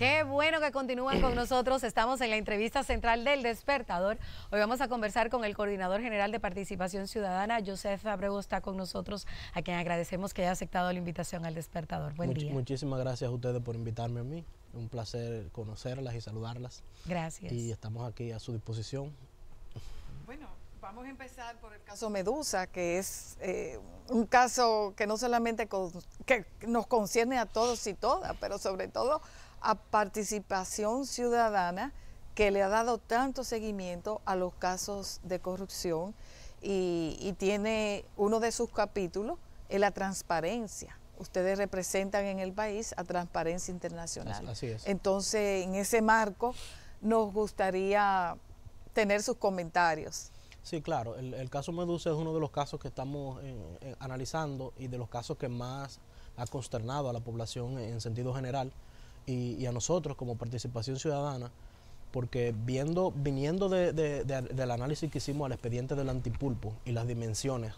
Qué bueno que continúan con nosotros. Estamos en la entrevista central del despertador. Hoy vamos a conversar con el coordinador general de participación ciudadana, Joseph Abreu, está con nosotros, a quien agradecemos que haya aceptado la invitación al despertador. Buen Muchísimas gracias a ustedes por invitarme a mí. Un placer conocerlas y saludarlas. Gracias. Y estamos aquí a su disposición. Bueno, Vamos a empezar por el caso Medusa, que es eh, un caso que no solamente que nos concierne a todos y todas, pero sobre todo a participación ciudadana que le ha dado tanto seguimiento a los casos de corrupción y, tiene uno de sus capítulos en la transparencia. Ustedes representan en el país a Transparencia Internacional. Así es. Entonces, en ese marco, nos gustaría tener sus comentarios. Sí, claro. El, caso Medusa es uno de los casos que estamos eh, eh, analizando y de los casos que más ha consternado a la población en sentido general y, a nosotros como participación ciudadana, porque viendo, viniendo de, del análisis que hicimos al expediente del antipulpo y las dimensiones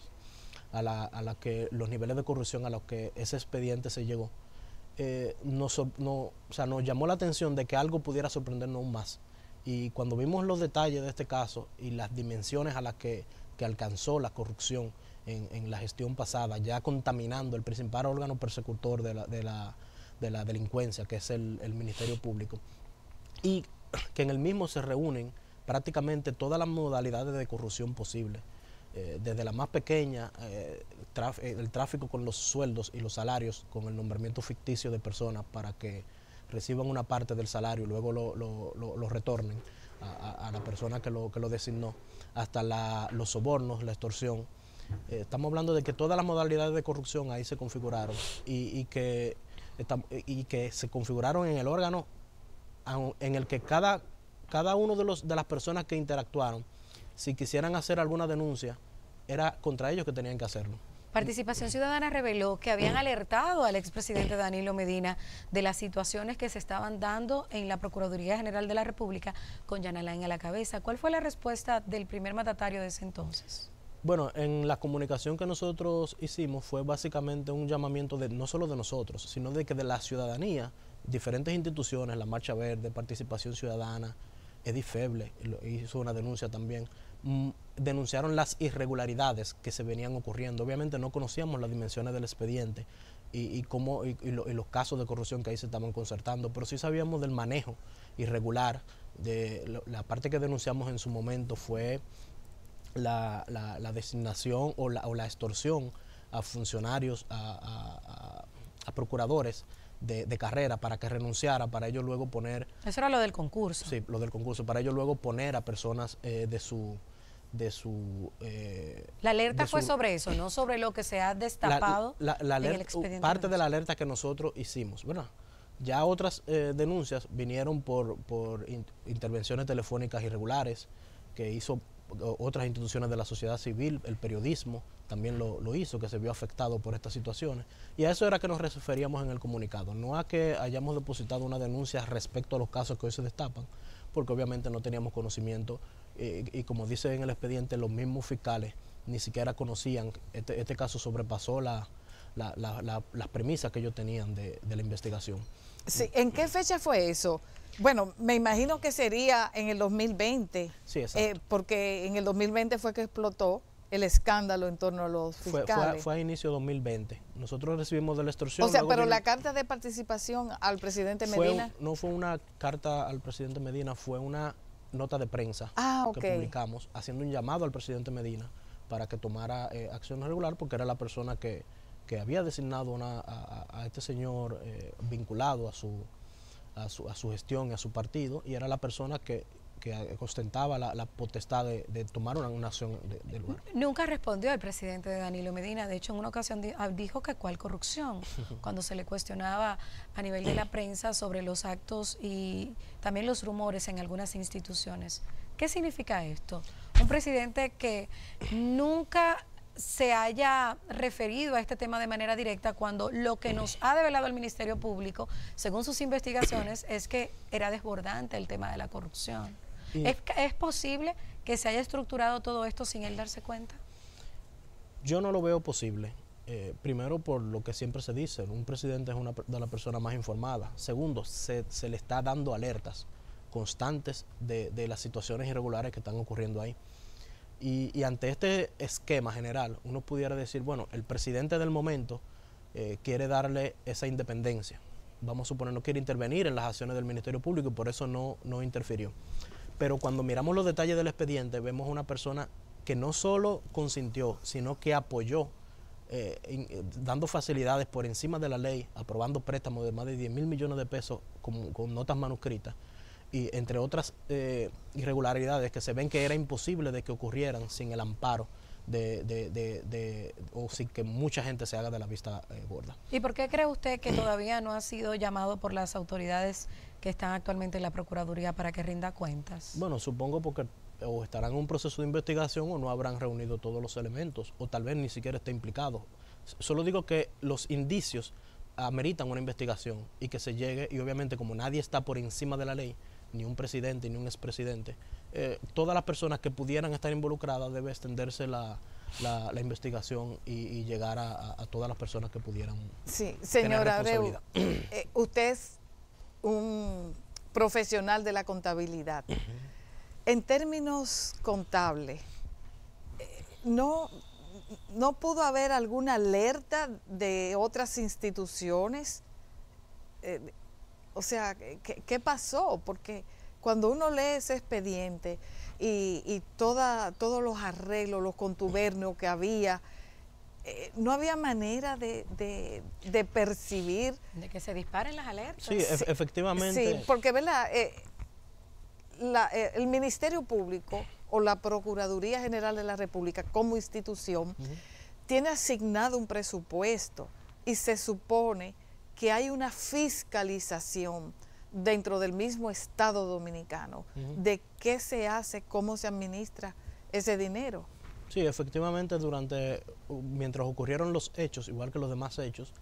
a las la que los niveles de corrupción a los que ese expediente se llegó, nos, eh, no, nos llamó la atención de que algo pudiera sorprendernos aún más. Y cuando vimos los detalles de este caso y las dimensiones a las que, alcanzó la corrupción en, la gestión pasada, ya contaminando el principal órgano persecutor de la de la delincuencia, que es el, Ministerio Público, y que en el mismo se reúnen prácticamente todas las modalidades de corrupción posibles eh, desde la más pequeña, eh, eh, el tráfico con los sueldos y los salarios, con el nombramiento ficticio de personas para que reciban una parte del salario y luego lo, retornen a, la persona que lo, que lo designó, hasta los sobornos, la extorsión. estamos hablando de que todas las modalidades de corrupción ahí se configuraron y que y que se configuraron en el órgano en el que cada, cada uno de, los, de las personas que interactuaron, si quisieran hacer alguna denuncia, era contra ellos que tenían que hacerlo. Participación Ciudadana reveló que habían alertado al expresidente Danilo Medina de las situaciones que se estaban dando en la Procuraduría General de la República con Yanalain a la cabeza. ¿Cuál fue la respuesta del primer mandatario de ese entonces? Bueno, en la comunicación que nosotros hicimos fue básicamente un llamamiento de no solo de nosotros, sino de que de la ciudadanía, diferentes instituciones, la Marcha Verde, Participación Ciudadana, Edith Feble hizo una denuncia también, mm, denunciaron las irregularidades que se venían ocurriendo. Obviamente no conocíamos las dimensiones del expediente y, y cómo, los casos de corrupción que ahí se estaban concertando, pero sí sabíamos del manejo irregular. De, la parte que denunciamos en su momento fue la, la, designación o la, o la, extorsión a funcionarios, a, procuradores de, carrera para que renunciara, para ellos luego poner... Eso era lo del concurso. Sí, lo del concurso, para ellos luego poner a personas eh, de su de su... Eh, la alerta fue sobre eso, no sobre lo que se ha destapado Parte de, la alerta que nosotros hicimos, bueno, Ya otras eh, denuncias vinieron por, por intervenciones telefónicas irregulares que hizo otras instituciones de la sociedad civil, el periodismo también lo, hizo, que se vio afectado por estas situaciones. Y a eso era que nos referíamos en el comunicado, no a que hayamos depositado una denuncia respecto a los casos que hoy se destapan, porque obviamente no teníamos conocimiento eh, y como dice en el expediente, los mismos fiscales ni siquiera conocían, este, este caso sobrepasó la, las premisas que ellos tenían de, la investigación. Sí, ¿En qué fecha fue eso? Bueno, me imagino que sería en el 2020, sí, eh, porque en el 2020 fue que explotó el escándalo en torno a los fiscales. Fue, a inicio de 2020. Nosotros recibimos de la extorsión. O sea, pero la carta de participación al presidente Medina. no fue una carta al presidente Medina, fue una nota de prensa ah, que publicamos haciendo un llamado al presidente Medina para que tomara eh, acción regular porque era la persona que, que había designado a, este señor eh, vinculado a su a su, gestión y a su partido, y era la persona que ostentaba la, potestad de, tomar una, acción de lugar. Nunca respondió el presidente de Danilo Medina. De hecho, en una ocasión ah, dijo que cuál corrupción, cuando se le cuestionaba a nivel de la prensa sobre los actos y también los rumores en algunas instituciones. ¿Qué significa esto? Un presidente que nunca se haya referido a este tema de manera directa cuando lo que nos ha develado el Ministerio Público, según sus investigaciones, es que era desbordante el tema de la corrupción. ¿Es, posible que se haya estructurado todo esto sin él darse cuenta? Yo no lo veo posible. Eh, primero, por lo que siempre se dice, un presidente es una de las personas más informadas. Segundo, se, se, le está dando alertas constantes de las situaciones irregulares que están ocurriendo ahí. Y, ante este esquema general, uno pudiera decir, bueno, el presidente del momento eh, quiere darle esa independencia. Vamos a suponer, no quiere intervenir en las acciones del Ministerio Público y por eso no, interfirió. Pero cuando miramos los detalles del expediente, vemos una persona que no solo consintió, sino que apoyó eh, eh, dando facilidades por encima de la ley, aprobando préstamos de más de 10 mil millones de pesos con notas manuscritas, y entre otras eh, irregularidades que se ven que era imposible de que ocurrieran sin el amparo de, de, de, o sin que mucha gente se haga de la vista eh, gorda. ¿Y por qué cree usted que todavía no ha sido llamado por las autoridades que están actualmente en la Procuraduría para que rinda cuentas? Bueno, supongo porque o estarán en un proceso de investigación o no habrán reunido todos los elementos o tal vez ni siquiera esté implicado. Solo digo que los indicios ameritan una investigación y que se llegue y obviamente como nadie está por encima de la ley, ni un presidente, ni un expresidente, eh, todas las personas que pudieran estar involucradas debe extenderse la, la, investigación y, llegar a, todas las personas que pudieran. Sí, señora Abreu, eh, usted es un profesional de la contabilidad. En términos contables, eh, no, ¿no pudo haber alguna alerta de otras instituciones? O sea, ¿qué, pasó? Porque cuando uno lee ese expediente y, toda, todos los arreglos, los contubernios que había, eh, no había manera de, percibir. De que se disparen las alertas. Sí, efectivamente. Sí, porque, ¿verdad? Eh, eh, el Ministerio Público o la Procuraduría General de la República como institución tiene asignado un presupuesto y se supone que hay una fiscalización dentro del mismo Estado dominicano de qué se hace, cómo se administra ese dinero. Sí, efectivamente, durante, mientras ocurrieron los hechos, igual que los demás hechos,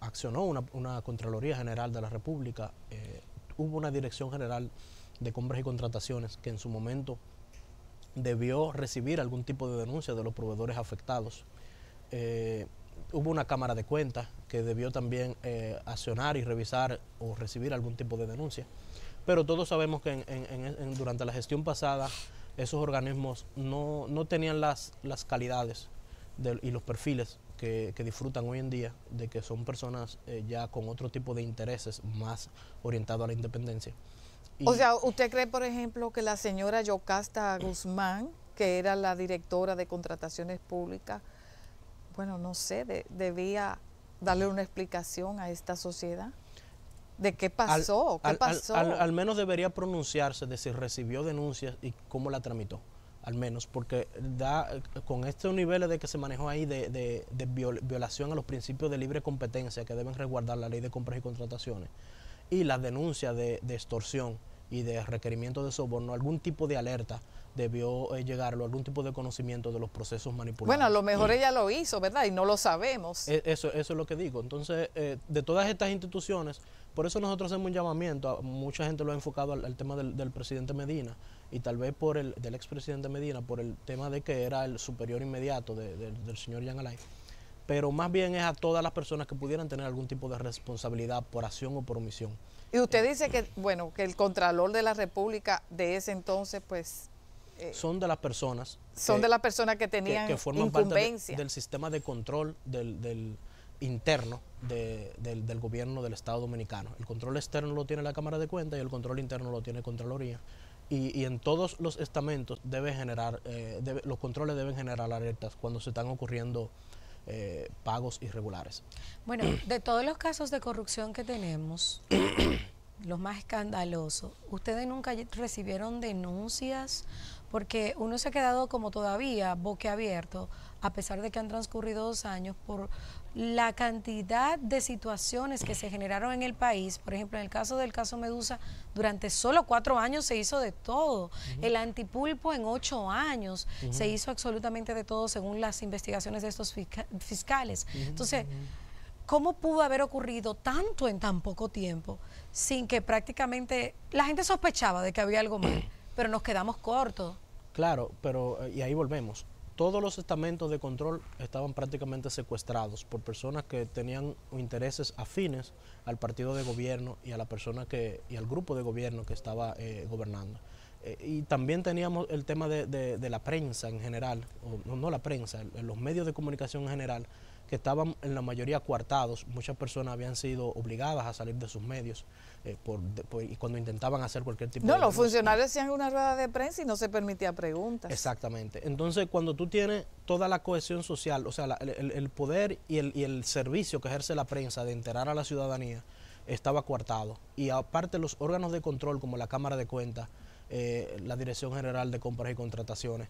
accionó una, una, Contraloría General de la República, eh, hubo una Dirección General de Compras y Contrataciones que en su momento debió recibir algún tipo de denuncia de los proveedores afectados. Eh, hubo una cámara de cuentas que debió también eh, accionar y revisar o recibir algún tipo de denuncia. Pero todos sabemos que en, durante la gestión pasada esos organismos no, tenían las, las calidades y los perfiles que, disfrutan hoy en día, de que son personas eh, ya con otro tipo de intereses más orientados a la independencia. o sea, ¿usted cree, por ejemplo, que la señora Yocasta Guzmán, que era la directora de contrataciones públicas, bueno, no sé, debía darle una explicación a esta sociedad de qué pasó, al, menos debería pronunciarse de si recibió denuncias y cómo la tramitó, al menos, porque da con estos niveles de que se manejó ahí de, violación a los principios de libre competencia que deben resguardar la ley de compras y contrataciones y las denuncias de extorsión y de requerimiento de soborno, algún tipo de alerta debió eh, llegarlo, algún tipo de conocimiento de los procesos manipulados. Bueno, a lo mejor ella lo hizo, ¿verdad? Y no lo sabemos. E, eso, eso es lo que digo. Entonces, eh, de todas estas instituciones, por eso nosotros hacemos un llamamiento, mucha gente lo ha enfocado al, tema del, presidente Medina y tal vez por el del expresidente Medina, por el tema de que era el superior inmediato del señor Yang Alain pero más bien es a todas las personas que pudieran tener algún tipo de responsabilidad por acción o por omisión. Y usted dice que, bueno, que el Contralor de la República de ese entonces, pues... Eh, son de las personas. Son que, de las personas que tenían que, Parte del sistema de control del, del interno del, del, gobierno del Estado Dominicano. El control externo lo tiene la Cámara de Cuentas y el control interno lo tiene Contraloría. Y, y en todos los estamentos debe generar, eh, los controles deben generar alertas cuando se están ocurriendo eh, pagos irregulares. Bueno, de todos los casos de corrupción que tenemos, los más escandalosos, ¿ustedes nunca recibieron denuncias? Porque uno se ha quedado como todavía boque abierto a pesar de que han transcurrido dos años, por la cantidad de situaciones que se generaron en el país, por ejemplo, en el caso del caso Medusa, durante solo cuatro años se hizo de todo. El antipulpo en ocho años se hizo absolutamente de todo según las investigaciones de estos fiscales. Entonces, ¿cómo pudo haber ocurrido tanto en tan poco tiempo sin que prácticamente la gente sospechaba de que había algo mal, pero nos quedamos cortos? Claro, pero eh, y ahí volvemos todos los estamentos de control estaban prácticamente secuestrados por personas que tenían intereses afines al partido de gobierno y a la persona que y al grupo de gobierno que estaba eh, gobernando. Eh, y también teníamos el tema de, la prensa en general, o no, no la prensa, los medios de comunicación en general, que estaban en la mayoría coartados, muchas personas habían sido obligadas a salir de sus medios eh, por, cuando intentaban hacer cualquier tipo de... No, los funcionarios hacían una rueda de prensa y no se permitía preguntas. Exactamente. Entonces, cuando tú tienes toda la cohesión social, o sea, el, poder y el, servicio que ejerce la prensa de enterar a la ciudadanía, estaba coartado. Y aparte los órganos de control, como la Cámara de Cuentas, eh, la Dirección General de Compras y Contrataciones,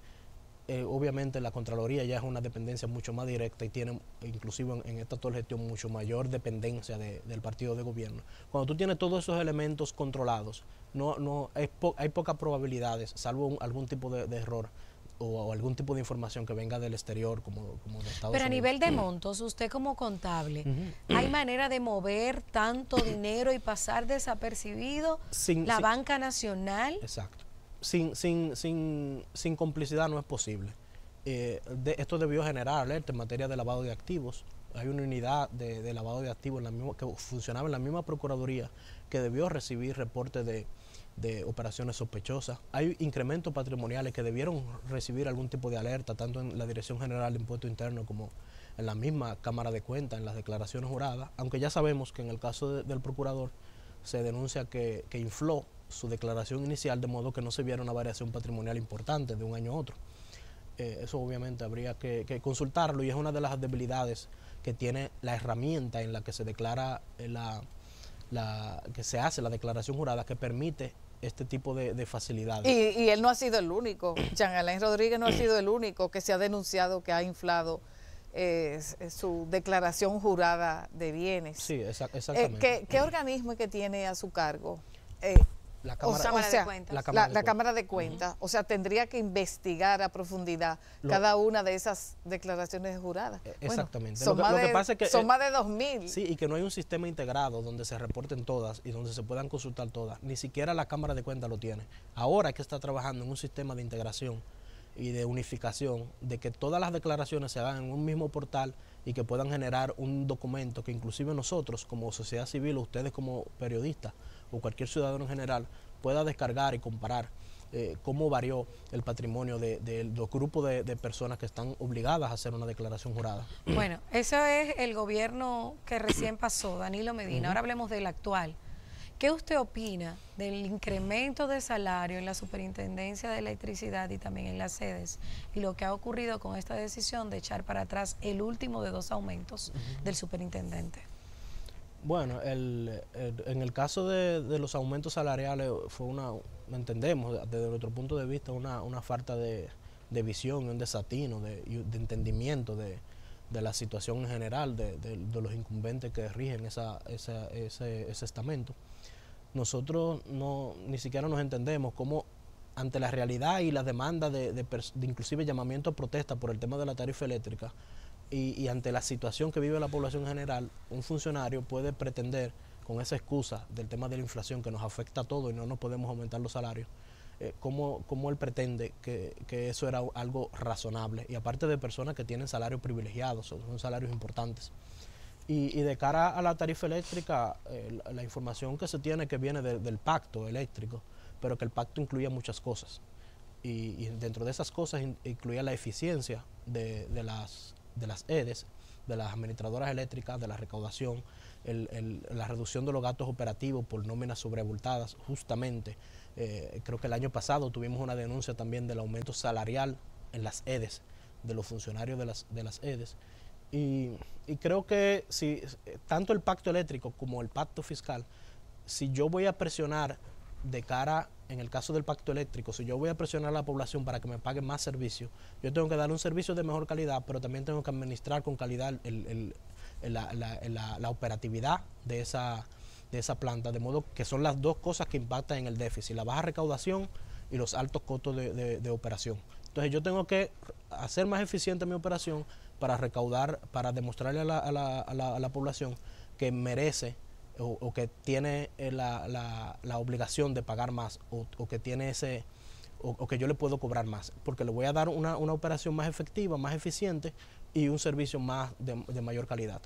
eh, obviamente la Contraloría ya es una dependencia mucho más directa y tiene inclusive en, esta actual gestión mucho mayor dependencia del partido de gobierno. Cuando tú tienes todos esos elementos controlados, no, no hay, pocas probabilidades, salvo algún tipo de, error, o, algún tipo de información que venga del exterior, como, como de Pero a nivel de montos, usted como contable, ¿hay manera de mover tanto dinero y pasar desapercibido sin, la banca nacional? Exacto sin, sin, sin, sin complicidad no es posible. Eh, esto debió generar alerta ¿eh? en materia de lavado de activos. Hay una unidad de, lavado de activos en la misma, que funcionaba en la misma Procuraduría que debió recibir reportes de, operaciones sospechosas. Hay incrementos patrimoniales que debieron recibir algún tipo de alerta, tanto en la Dirección General de Impuesto Interno como en la misma Cámara de Cuentas, en las declaraciones juradas, aunque ya sabemos que en el caso del procurador se denuncia que infló su declaración inicial, de modo que no se viera una variación patrimonial importante de un año a otro. Eh, eso obviamente habría que, consultarlo y es una de las debilidades que tiene la herramienta en la que se declara eh, la, la que se hace la declaración jurada que permite este tipo de, facilidades. Y, él no ha sido el único, Jean Alain Rodríguez no ha sido el único que se ha denunciado que ha inflado eh, su declaración jurada de bienes. Sí, exactamente. ¿qué, organismo es que tiene a su cargo la cámara, de cuentas. La O sea, tendría que investigar a profundidad cada una de esas declaraciones juradas. E- exactamente. Son, que, más, de, pasa son más de 2.000. Sí, y que no hay un sistema integrado donde se reporten todas y donde se puedan consultar todas. Ni siquiera la cámara de cuentas lo tiene. Ahora que está trabajando en un sistema de integración y de unificación, de que todas las declaraciones se hagan en un mismo portal y que puedan generar un documento que inclusive nosotros como sociedad civil, ustedes como periodistas, o cualquier ciudadano en general pueda descargar y comparar eh, cómo varió el patrimonio de, los grupos de, personas que están obligadas a hacer una declaración jurada. Bueno, eso es el gobierno que recién pasó, Danilo Medina. Ahora hablemos del actual. ¿Qué usted opina del incremento de salario en la Superintendencia de Electricidad y también en las sedes y lo que ha ocurrido con esta decisión de echar para atrás el último de dos aumentos del superintendente? Bueno, el, en el caso de, los aumentos salariales fue una, entendemos desde nuestro punto de vista, una, una falta de, de visión, un desatino, de, de entendimiento de, la situación en general de, los incumbentes que rigen esa, ese, estamento. Nosotros no, ni siquiera nos entendemos cómo ante la realidad y las demandas de, de, inclusive llamamiento a protesta por el tema de la tarifa eléctrica, y, ante la situación que vive la población en general, un funcionario puede pretender, con esa excusa del tema de la inflación que nos afecta a todos y no nos podemos aumentar los salarios, eh, como cómo, él pretende que, que, eso era algo razonable. Y aparte de personas que tienen salarios privilegiados, son, salarios importantes. Y, de cara a la tarifa eléctrica, eh, la, información que se tiene que viene del pacto eléctrico, pero que el pacto incluía muchas cosas. Y, dentro de esas cosas incluía la eficiencia de, de, las de las EDES, de las administradoras eléctricas, de la recaudación, la reducción de los gastos operativos por nóminas sobrevoltadas, justamente. Eh, creo que el año pasado tuvimos una denuncia también del aumento salarial en las EDES, de los funcionarios de las, de las EDES. Y, creo que si eh, tanto el pacto eléctrico como el pacto fiscal, si yo voy a presionar de cara, en el caso del pacto eléctrico, si yo voy a presionar a la población para que me pague más servicios, yo tengo que dar un servicio de mejor calidad, pero también tengo que administrar con calidad la, operatividad de esa, de esa planta, de modo que son las dos cosas que impactan en el déficit, la baja recaudación y los altos costos de, operación. Entonces yo tengo que hacer más eficiente mi operación para recaudar, para demostrarle a la población que merece o, que tiene eh, la, obligación de pagar más o, que tiene ese o, que yo le puedo cobrar más porque le voy a dar una, operación más efectiva más eficiente y un servicio más de, mayor calidad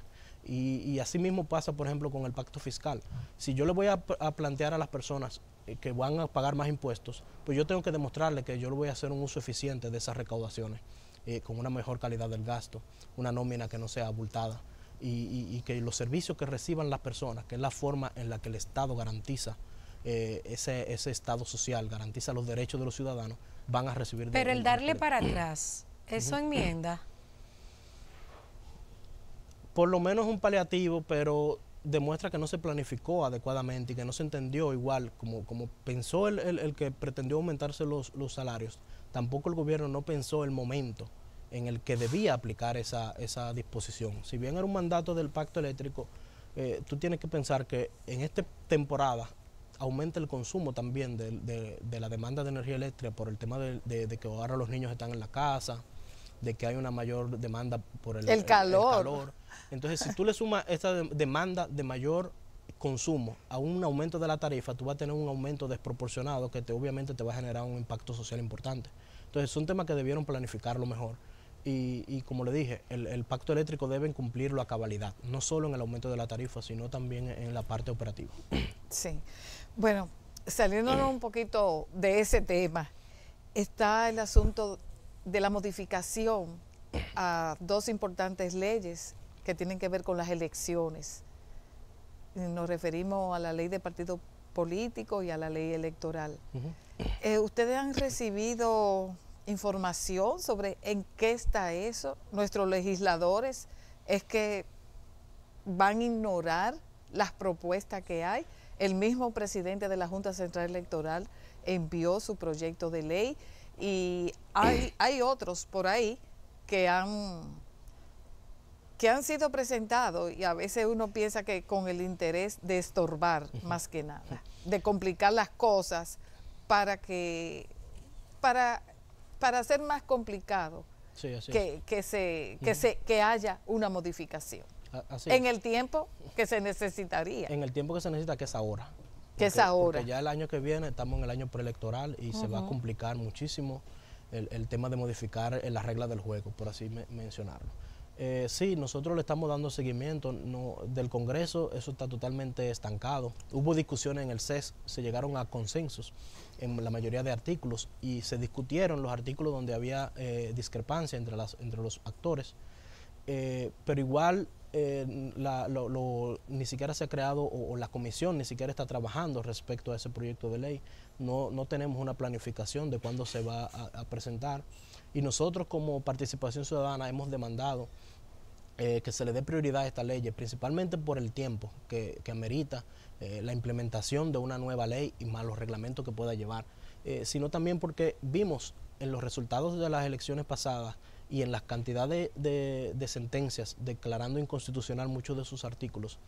y, y, así mismo pasa por ejemplo con el pacto fiscal si yo le voy a, plantear a las personas eh, que van a pagar más impuestos pues yo tengo que demostrarle que yo le voy a hacer un uso eficiente de esas recaudaciones eh, con una mejor calidad del gasto una nómina que no sea abultada y, que los servicios que reciban las personas, que es la forma en la que el Estado garantiza eh, ese, ese Estado social, garantiza los derechos de los ciudadanos, van a recibir... Pero el darle para atrás, ¿eso enmienda? Por lo menos un paliativo, pero demuestra que no se planificó adecuadamente y que no se entendió igual como, como pensó el, que pretendió aumentarse los, los salarios. Tampoco el gobierno no pensó el momento en el que debía aplicar esa, esa disposición. Si bien era un mandato del pacto eléctrico, eh, tú tienes que pensar que en esta temporada aumenta el consumo también de, de, la demanda de energía eléctrica por el tema de, que ahora los niños están en la casa, de que hay una mayor demanda por el, calor. Entonces, si tú le sumas esta demanda de mayor consumo a un aumento de la tarifa, tú vas a tener un aumento desproporcionado que obviamente te va a generar un impacto social importante. Entonces, es un tema que debieron planificarlo mejor. Y, como le dije, el, pacto eléctrico deben cumplirlo a cabalidad, no solo en el aumento de la tarifa, sino también en la parte operativa. Sí. Bueno, saliéndonos un poquito de ese tema, está el asunto de la modificación a dos importantes leyes que tienen que ver con las elecciones. Nos referimos a la ley de partido político y a la ley electoral. Eh, ¿Ustedes han recibido información sobre en qué está eso. Nuestros legisladores es que van a ignorar las propuestas que hay. El mismo presidente de la Junta Central Electoral envió su proyecto de ley y hay, otros por ahí que han, que han sido presentados y a veces uno piensa que con el interés de estorbar más que nada, de complicar las cosas para que para para ser más complicado que, que, se, que, se, que haya una modificación. en el tiempo que se necesitaría. En el tiempo que se necesita, que es ahora. Que es ahora. Porque ya el año que viene estamos en el año preelectoral y se va a complicar muchísimo el, tema de modificar eh, las reglas del juego, por así mencionarlo. Eh, sí, nosotros le estamos dando seguimiento del Congreso, eso está totalmente estancado. Hubo discusiones en el CES, se llegaron a consensos en la mayoría de artículos y se discutieron los artículos donde había eh, discrepancia entre, las, entre los actores, eh, pero igual ni siquiera se ha creado o, la comisión ni siquiera está trabajando respecto a ese proyecto de ley. No, tenemos una planificación de cuándo se va a presentar y nosotros como participación ciudadana hemos demandado eh, que se le dé prioridad a esta ley, principalmente por el tiempo que, que amerita eh, la implementación de una nueva ley y más los reglamentos que pueda llevar, eh, sino también porque vimos en los resultados de las elecciones pasadas y en las cantidades de, sentencias declarando inconstitucional muchos de sus artículos,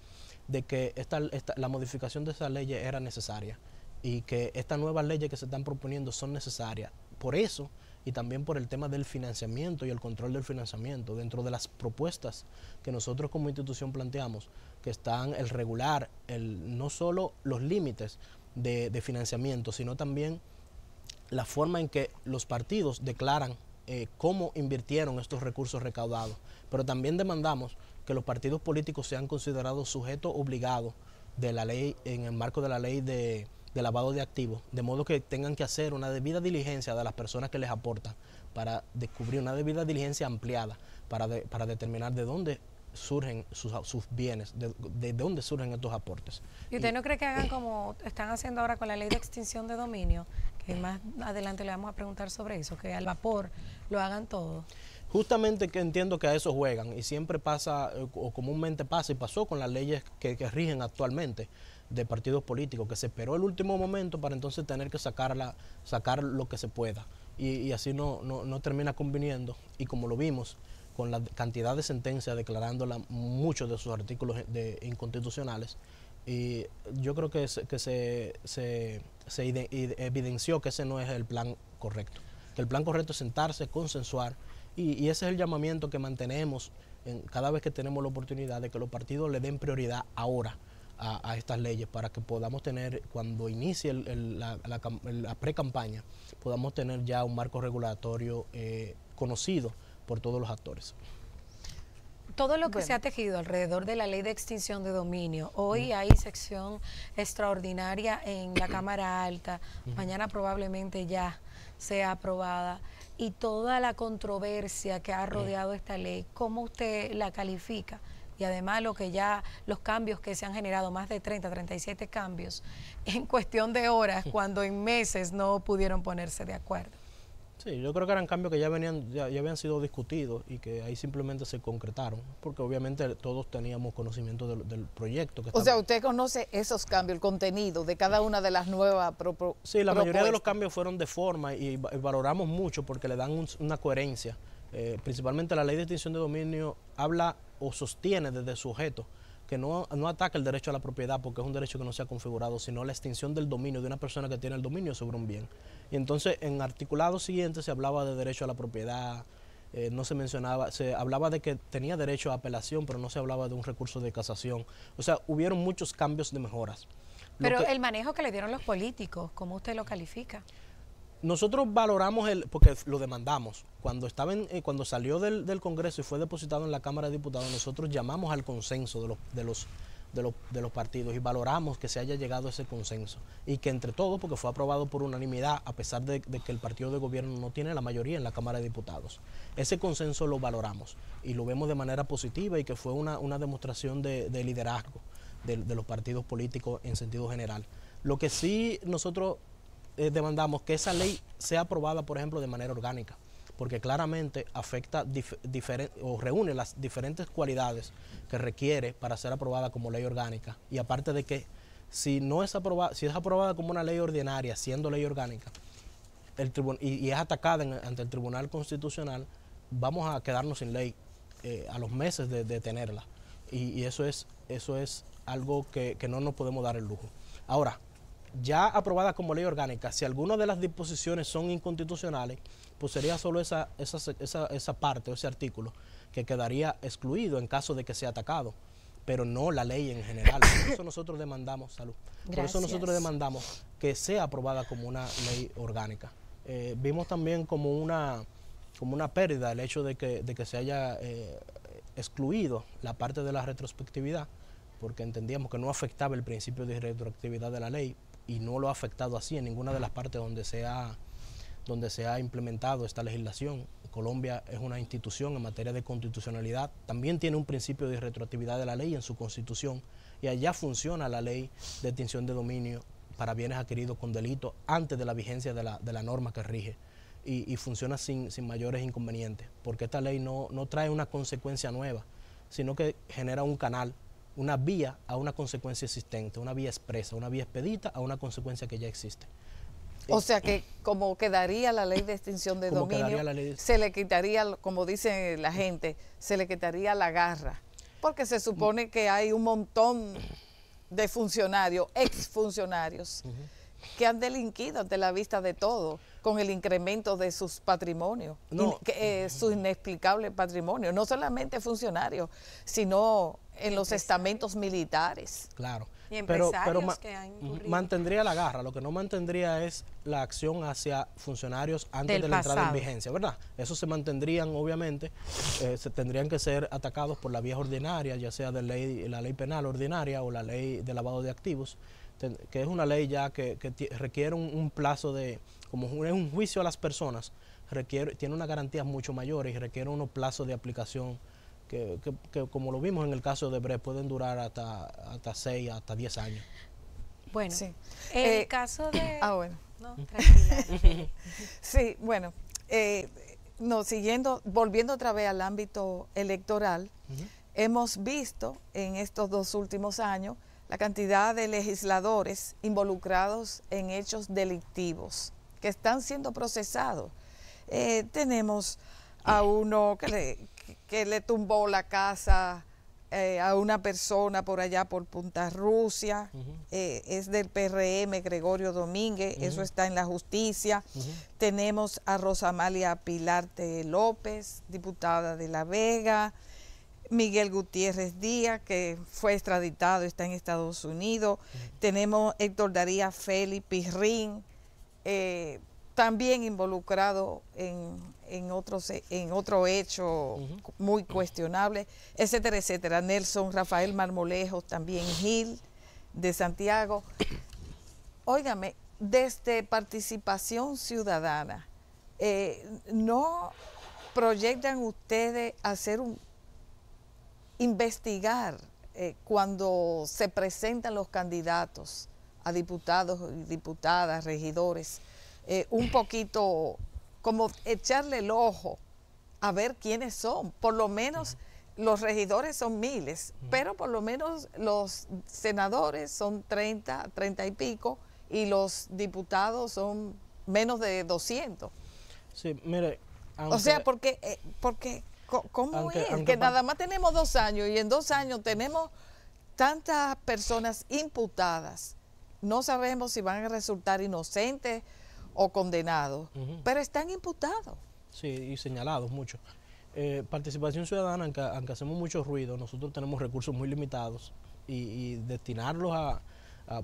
de que esta, la modificación de esta ley era necesaria y que estas nuevas leyes que se están proponiendo son necesarias. Por eso y también por el tema del financiamiento y el control del financiamiento. Dentro de las propuestas que nosotros como institución planteamos, que están el regular, el, no solo los límites de, financiamiento, sino también la forma en que los partidos declaran eh, cómo invirtieron estos recursos recaudados. Pero también demandamos que los partidos políticos sean considerados sujetos obligados de la ley, en el marco de la ley de de lavado de activos, de modo que tengan que hacer una debida diligencia de las personas que les aportan para descubrir una debida diligencia ampliada para, para determinar de dónde surgen sus, bienes, de, dónde surgen estos aportes. ¿Y usted no cree que hagan como están haciendo ahora con la ley de extinción de dominio? Que más adelante le vamos a preguntar sobre eso, que al vapor lo hagan todo. Justamente que entiendo que a eso juegan y siempre pasa, eh, o comúnmente pasa y pasó con las leyes que rigen actualmente de partidos políticos, que se esperó el último momento para entonces tener que sacar, sacar lo que se pueda. Y, así no, termina conviniendo. Y como lo vimos, con la cantidad de sentencias declarándola muchos de sus artículos inconstitucionales, y yo creo que, se, que se, evidenció que ese no es el plan correcto. Que el plan correcto es sentarse, consensuar, y, ese es el llamamiento que mantenemos cada vez que tenemos la oportunidad de que los partidos le den prioridad ahora a, estas leyes para que podamos tener, cuando inicie la, la, pre-campaña, podamos tener ya un marco regulatorio eh, conocido por todos los actores todo lo que se ha tejido alrededor de la ley de extinción de dominio, hoy hay sección extraordinaria en la Cámara Alta, mañana probablemente ya sea aprobada, y toda la controversia que ha rodeado esta ley, ¿cómo usted la califica? y además lo que ya los cambios que se han generado, más de 30, 37 cambios en cuestión de horas, cuando en meses no pudieron ponerse de acuerdo. Sí, yo creo que eran cambios que ya venían, ya, habían sido discutidos y que ahí simplemente se concretaron, porque obviamente todos teníamos conocimiento del, proyecto. Que o sea, usted conoce esos cambios, el contenido de cada una de las nuevas propuestas. Sí, la mayoría de los cambios fueron de forma y, valoramos mucho porque le dan una coherencia eh, principalmente la ley de extinción de dominio, habla o sostiene desde sujeto que no, ataca el derecho a la propiedad porque es un derecho que no se ha configurado, sino la extinción del dominio de una persona que tiene el dominio sobre un bien. Y entonces en articulado siguiente se hablaba de derecho a la propiedad, eh, no se mencionaba, se hablaba de que tenía derecho a apelación, pero no se hablaba de un recurso de casación. O sea, hubieron muchos cambios de mejoras. Pero el manejo que le dieron los políticos, ¿cómo usted lo califica? nosotros valoramos el, porque lo demandamos. Cuando estaba eh, cuando salió del, Congreso y fue depositado en la Cámara de Diputados, nosotros llamamos al consenso de los, de los, de los, de los partidos y valoramos que se haya llegado a ese consenso. Y que entre todos, porque fue aprobado por unanimidad, a pesar de, que el partido de gobierno no tiene la mayoría en la Cámara de Diputados. Ese consenso lo valoramos y lo vemos de manera positiva y que fue una, demostración de, de liderazgo de los partidos políticos en sentido general. Lo que sí nosotros eh, demandamos que esa ley sea aprobada, por ejemplo, de manera orgánica, porque claramente afecta o reúne las diferentes cualidades que requiere para ser aprobada como ley orgánica. Y aparte de que si no es aprobada, si es aprobada como una ley ordinaria, siendo ley orgánica, el y, es atacada ante el Tribunal Constitucional, vamos a quedarnos sin ley eh, a los meses de, tenerla. Y, eso es, eso es algo que, que no nos podemos dar el lujo. Ahora, ya aprobada como ley orgánica, si alguna de las disposiciones son inconstitucionales, pues sería solo esa, esa, esa, esa parte o ese artículo que quedaría excluido en caso de que sea atacado, pero no la ley en general. Por eso nosotros demandamos, salud, por eso nosotros demandamos que sea aprobada como una ley orgánica. Eh, vimos también como una, como una pérdida el hecho de que, se haya eh, excluido la parte de la retrospectividad, porque entendíamos que no afectaba el principio de retroactividad de la ley, y no lo ha afectado así en ninguna de las partes donde se ha, donde se ha implementado esta legislación. Colombia es una institución en materia de constitucionalidad, también tiene un principio de retroactividad de la ley en su constitución y allá funciona la ley de extinción de dominio para bienes adquiridos con delito antes de la vigencia de la, norma que rige y, funciona sin, sin, mayores inconvenientes, porque esta ley no, no trae una consecuencia nueva, sino que genera un canal una vía a una consecuencia existente, una vía expresa, una vía expedita a una consecuencia que ya existe. O sea que como quedaría la ley de extinción de dominio, se le quitaría, como dice la gente, se le quitaría la garra, porque se supone que hay un montón de funcionarios, exfuncionarios, funcionarios, que han delinquido ante la vista de todo con el incremento de sus patrimonios, eh, su inexplicable patrimonio, no solamente funcionarios, sino en los estamentos militares. Claro. Y empresarios pero, pero que han mantendría la garra, lo que no mantendría es la acción hacia funcionarios antes de la entrada en vigencia, ¿verdad? Eso se mantendrían, obviamente, eh, se tendrían que ser atacados por la vía ordinaria, ya sea de ley, la ley penal ordinaria o la ley de lavado de activos, que es una ley ya que, requiere un, plazo de, como es un juicio a las personas, requiere, tiene unas garantías mucho mayores y requiere unos plazos de aplicación que, como lo vimos en el caso de Brecht, pueden durar hasta, hasta 6, hasta diez años. Bueno, sí. el eh, caso de... Ah, bueno. sí, bueno, eh, no, siguiendo, volviendo otra vez al ámbito electoral, hemos visto en estos dos últimos años la cantidad de legisladores involucrados en hechos delictivos que están siendo procesados. Eh, tenemos a uno que, que le tumbó la casa eh, a una persona por allá por Punta Rusia, eh, es del PRM Gregorio Domínguez, eso está en la justicia. Tenemos a Rosamalia Pilarte López, diputada de La Vega, Miguel Gutiérrez Díaz, que fue extraditado, está en Estados Unidos. Tenemos Héctor Daría Félix Pirrín, eh, también involucrado en, en, otros, eh, en otro hecho muy cuestionable, etcétera, etcétera. Nelson, Rafael Marmolejos, también Gil de Santiago. Óigame, desde participación ciudadana, eh, ¿no proyectan ustedes hacer un investigar eh, cuando se presentan los candidatos a diputados y diputadas, regidores, un poquito como echarle el ojo a ver quiénes son. Por lo menos los regidores son miles, pero por lo menos los senadores son 30, 30 y pico, y los diputados son menos de 200. Sí, mire. o sea, porque, eh, porque ¿cómo es? que nada más tenemos dos años y en dos años tenemos tantas personas imputadas. No sabemos si van a resultar inocentes, o condenados, pero están imputados. Sí, y señalados mucho eh, participación ciudadana, aunque, hacemos mucho ruido, nosotros tenemos recursos muy limitados y, destinarlos a,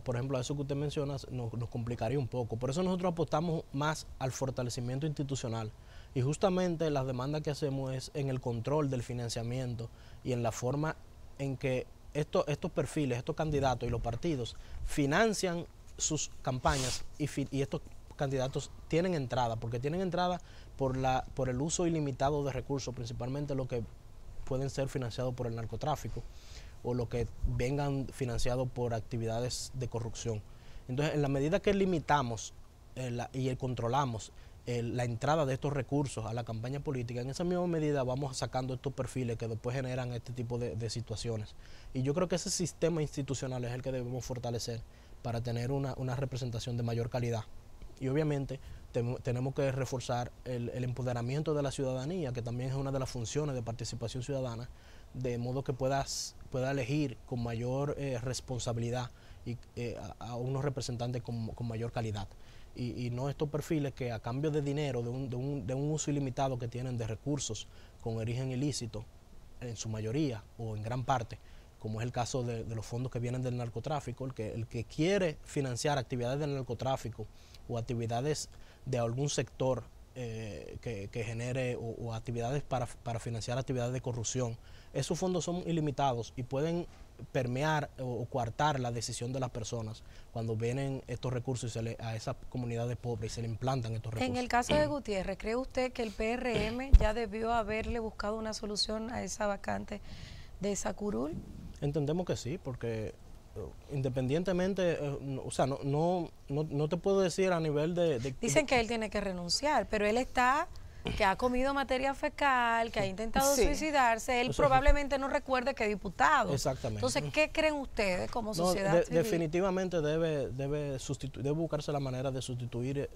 por ejemplo, a eso que usted menciona, nos, complicaría un poco. Por eso nosotros apostamos más al fortalecimiento institucional. Y justamente las demandas que hacemos es en el control del financiamiento y en la forma en que esto, estos perfiles, estos candidatos y los partidos financian sus campañas y, y estos candidatos tienen entrada, porque tienen entrada por, la, por el uso ilimitado de recursos, principalmente lo que pueden ser financiados por el narcotráfico o lo que vengan financiados por actividades de corrupción. Entonces, en la medida que limitamos eh, y controlamos eh, la entrada de estos recursos a la campaña política, en esa misma medida vamos sacando estos perfiles que después generan este tipo de, de situaciones. Y yo creo que ese sistema institucional es el que debemos fortalecer para tener una, una representación de mayor calidad. Y obviamente tenemos que reforzar el, empoderamiento de la ciudadanía, que también es una de las funciones de participación ciudadana, de modo que puedas pueda elegir con mayor eh, responsabilidad y, eh, a, unos representantes con, mayor calidad. Y, y, no estos perfiles que a cambio de dinero, de de, un, de un uso ilimitado que tienen de recursos con origen ilícito, en su mayoría o en gran parte, como es el caso de, los fondos que vienen del narcotráfico, el que, el que quiere financiar actividades del narcotráfico o actividades de algún sector eh, que, genere o, actividades para, financiar actividades de corrupción. Esos fondos son ilimitados y pueden permear o, coartar la decisión de las personas cuando vienen estos recursos le, a esas comunidades pobres y se le implantan estos recursos. En el caso de Gutiérrez, ¿cree usted que el PRM ya debió haberle buscado una solución a esa vacante de Sacurul? Entendemos que sí, porque eh, independientemente, eh, o sea, no, no, no, te puedo decir a nivel de, Dicen que él tiene que renunciar, pero él está que ha comido materia fecal, que ha intentado suicidarse, él probablemente no recuerde que diputado. Exactamente. Entonces, ¿qué creen ustedes como sociedad? definitivamente debe, debe buscarse la manera de sustituir eh,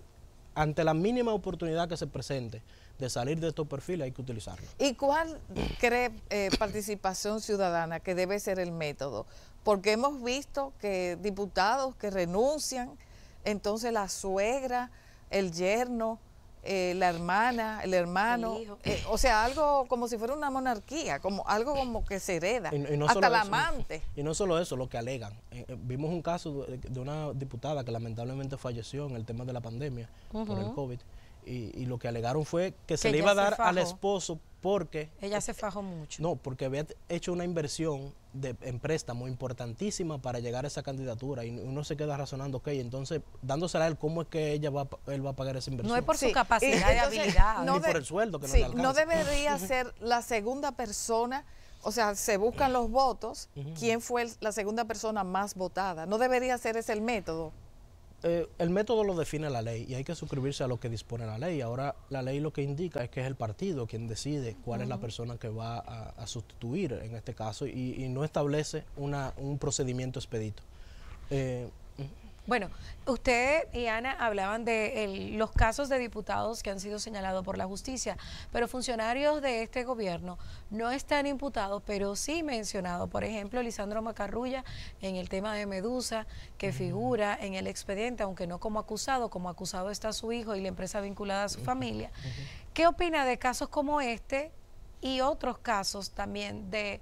ante la mínima oportunidad que se presente de salir de estos perfiles hay que utilizarlo. ¿Y cuál cree eh, participación ciudadana que debe ser el método? Porque hemos visto que diputados que renuncian, entonces la suegra, el yerno, eh, la hermana, el hermano, eh, o sea, algo como si fuera una monarquía, como algo como que se hereda, hasta la amante. y no solo eso, lo que alegan. vimos un caso de, una diputada que lamentablemente falleció en el tema de la pandemia por el COVID, y, lo que alegaron fue que, se le iba a dar al esposo porque... Ella se fajó mucho. No, porque había hecho una inversión de, en préstamo importantísima para llegar a esa candidatura y uno se queda razonando, ok, entonces dándosela a él, ¿cómo es que ella va, él va a pagar esa inversión? No es por su capacidad de habilidad. No ni por el sueldo que no alcanza. No debería ser la segunda persona... O sea, se buscan los votos, quién fue la segunda persona más votada. No debería ser ese el método. Eh, el método lo define la ley y hay que suscribirse a lo que dispone la ley. Ahora la ley lo que indica es que es el partido quien decide cuál es la persona que va a, sustituir en este caso y, no establece un procedimiento expedito. Eh, bueno, usted y Ana hablaban de los casos de diputados que han sido señalados por la justicia, pero funcionarios de este gobierno no están imputados, pero sí mencionados. Por ejemplo, Lisandro Macarrulla en el tema de Medusa, que figura en el expediente, aunque no como acusado, como acusado está su hijo y la empresa vinculada a su familia. ¿Qué opina de casos como este y otros casos también de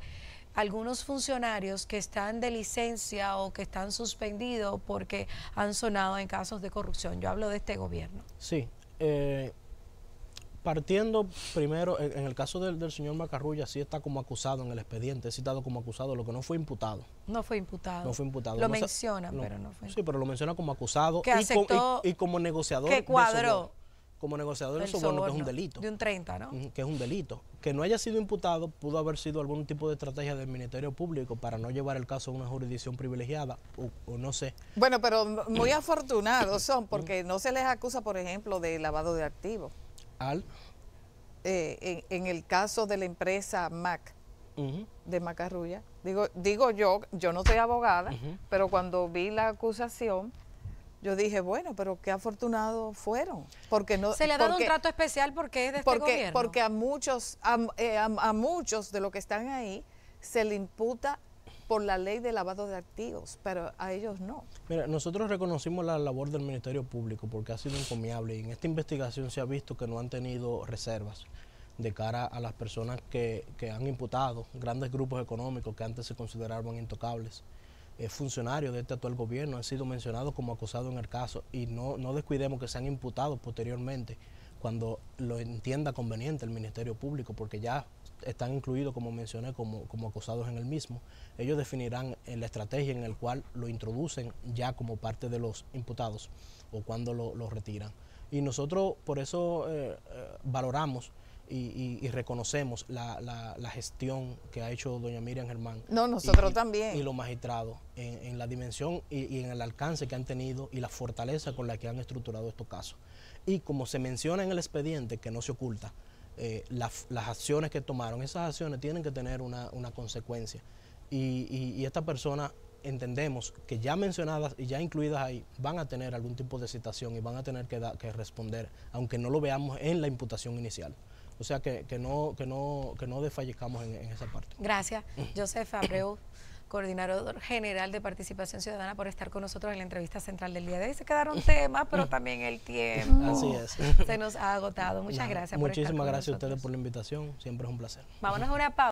algunos funcionarios que están de licencia o que están suspendidos porque han sonado en casos de corrupción. Yo hablo de este gobierno. Sí. Eh, partiendo primero, en el caso del, señor Macarrulla, sí está como acusado en el expediente, He citado como acusado, lo que no fue imputado. No fue imputado. No fue imputado. Lo menciona, pero no fue. Sí, pero lo menciona como acusado y, y, como negociador. Que cuadró como negociador eso soborno, que es un delito. De un 30, ¿no? Que es un delito. Que no haya sido imputado pudo haber sido algún tipo de estrategia del Ministerio Público para no llevar el caso a una jurisdicción privilegiada, o, no sé. Bueno, pero muy afortunados son, porque no se les acusa, por ejemplo, de lavado de activos. Al. Eh, en, el caso de la empresa MAC, de Macarrulla, digo, digo yo, yo no soy abogada, pero cuando vi la acusación, yo dije, bueno, pero qué afortunados fueron. Porque no, Se le ha dado un trato especial porque es de este porque, Porque a muchos, eh, a, muchos de los que están ahí se le imputa por la ley de lavado de activos, pero a ellos no. Mira, nosotros reconocimos la labor del Ministerio Público porque ha sido encomiable y en esta investigación se ha visto que no han tenido reservas de cara a las personas que, que han imputado, grandes grupos económicos que antes se consideraban intocables. Eh, funcionarios de este actual gobierno han sido mencionados como acosados en el caso y no, no descuidemos que sean imputados posteriormente cuando lo entienda conveniente el Ministerio Público, porque ya están incluidos, como mencioné, como, como en el mismo. Ellos definirán eh, la estrategia en la cual lo introducen ya como parte de los imputados o cuando lo, retiran. Y nosotros por eso eh, valoramos y, reconocemos la, gestión que ha hecho doña Miriam Germán. No, nosotros y, también. Y los magistrados en, la dimensión y, en el alcance que han tenido y la fortaleza con la que han estructurado estos casos. Y como se menciona en el expediente, que no se oculta, eh, las acciones que tomaron, esas acciones tienen que tener una, consecuencia. y esta persona entendemos que ya mencionadas y ya incluidas ahí van a tener algún tipo de citación y van a tener que responder, aunque no lo veamos en la imputación inicial. O sea, que, no, que, no, que no desfallezcamos en, esa parte. Gracias, josefa Abreu. coordinador general de Participación Ciudadana, por estar con nosotros en la entrevista central del día de hoy. Se quedaron temas, pero también el tiempo. Así es. Se nos ha agotado. Muchas gracias Muchísimas gracias a ustedes por la invitación. Siempre es un placer. Vámonos a una pausa.